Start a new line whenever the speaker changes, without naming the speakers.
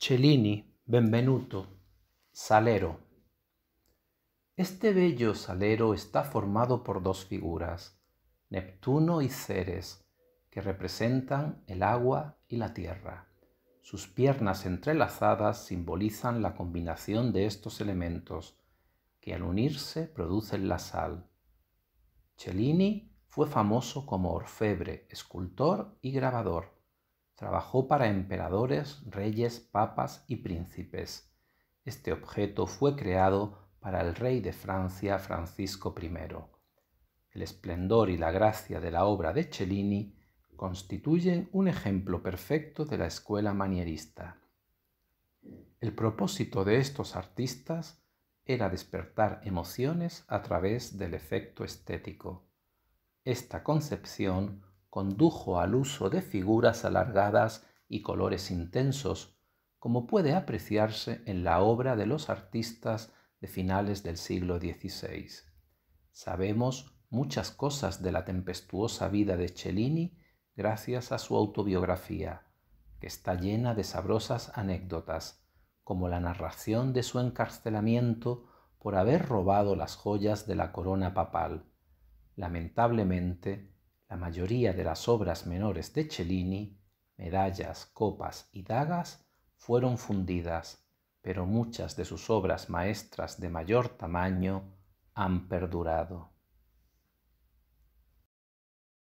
Cellini, Benvenuto, Salero. Este bello salero está formado por dos figuras, Neptuno y Ceres, que representan el agua y la tierra. Sus piernas entrelazadas simbolizan la combinación de estos elementos, que al unirse producen la sal. Cellini fue famoso como orfebre, escultor y grabador Trabajó para emperadores, reyes, papas y príncipes. Este objeto fue creado para el rey de Francia Francisco I. El esplendor y la gracia de la obra de Cellini constituyen un ejemplo perfecto de la escuela manierista. El propósito de estos artistas era despertar emociones a través del efecto estético. Esta concepción condujo al uso de figuras alargadas y colores intensos, como puede apreciarse en la obra de los artistas de finales del siglo XVI. Sabemos muchas cosas de la tempestuosa vida de Cellini gracias a su autobiografía, que está llena de sabrosas anécdotas, como la narración de su encarcelamiento por haber robado las joyas de la corona papal. Lamentablemente, la mayoría de las obras menores de Cellini, medallas, copas y dagas, fueron fundidas, pero muchas de sus obras maestras de mayor tamaño han perdurado.